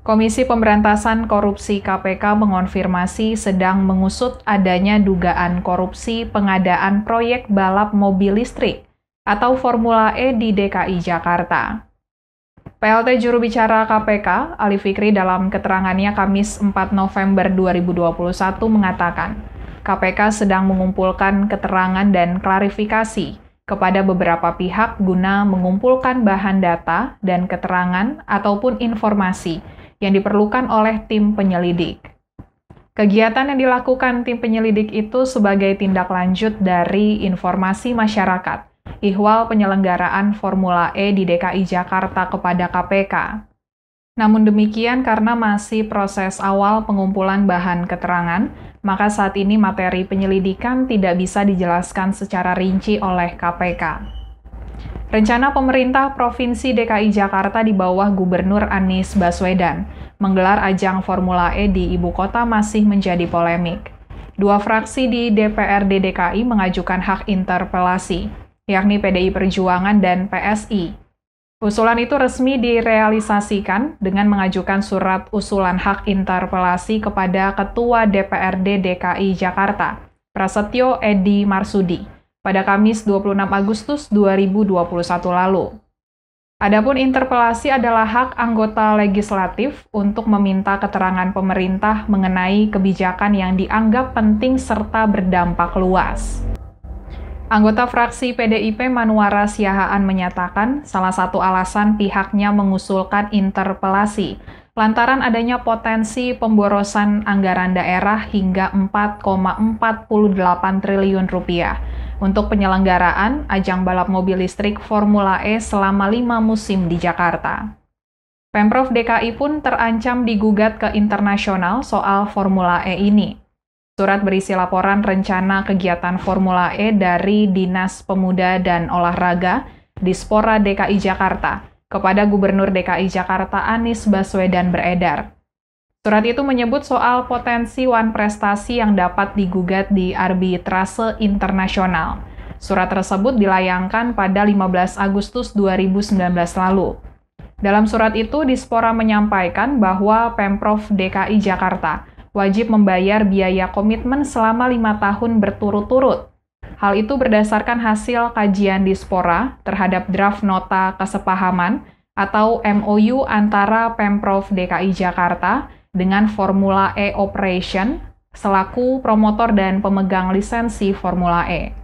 Komisi Pemberantasan Korupsi KPK mengonfirmasi sedang mengusut adanya dugaan korupsi pengadaan proyek balap mobil listrik atau Formula E di DKI Jakarta. PLT juru bicara KPK, Ali Fikri dalam keterangannya Kamis 4 November 2021 mengatakan, KPK sedang mengumpulkan keterangan dan klarifikasi kepada beberapa pihak guna mengumpulkan bahan data dan keterangan ataupun informasi yang diperlukan oleh tim penyelidik. Kegiatan yang dilakukan tim penyelidik itu sebagai tindak lanjut dari informasi masyarakat ihwal penyelenggaraan Formula E di DKI Jakarta kepada KPK. Namun demikian karena masih proses awal pengumpulan bahan keterangan, maka saat ini materi penyelidikan tidak bisa dijelaskan secara rinci oleh KPK. Rencana pemerintah Provinsi DKI Jakarta di bawah Gubernur Anies Baswedan menggelar ajang Formula E di ibu kota masih menjadi polemik. Dua fraksi di DPRD DKI mengajukan hak interpelasi, yakni PDI Perjuangan dan PSI. Usulan itu resmi direalisasikan dengan mengajukan surat usulan hak interpelasi kepada Ketua DPRD DKI Jakarta, Prasetyo Edi Marsudi pada Kamis 26 Agustus 2021 lalu. Adapun interpelasi adalah hak anggota legislatif untuk meminta keterangan pemerintah mengenai kebijakan yang dianggap penting serta berdampak luas. Anggota fraksi PDIP Manuara Siahaan menyatakan salah satu alasan pihaknya mengusulkan interpelasi lantaran adanya potensi pemborosan anggaran daerah hingga 4,48 triliun rupiah untuk penyelenggaraan ajang balap mobil listrik Formula E selama lima musim di Jakarta. Pemprov DKI pun terancam digugat ke internasional soal Formula E ini. Surat berisi laporan rencana kegiatan Formula E dari Dinas Pemuda dan Olahraga di Spora DKI Jakarta kepada Gubernur DKI Jakarta Anies Baswedan beredar. Surat itu menyebut soal potensi wan prestasi yang dapat digugat di arbitrase internasional. Surat tersebut dilayangkan pada 15 Agustus 2019 lalu. Dalam surat itu, Dispora menyampaikan bahwa Pemprov DKI Jakarta wajib membayar biaya komitmen selama lima tahun berturut-turut. Hal itu berdasarkan hasil kajian Dispora terhadap draft nota kesepahaman atau MOU antara Pemprov DKI Jakarta dengan Formula E Operation selaku promotor dan pemegang lisensi Formula E.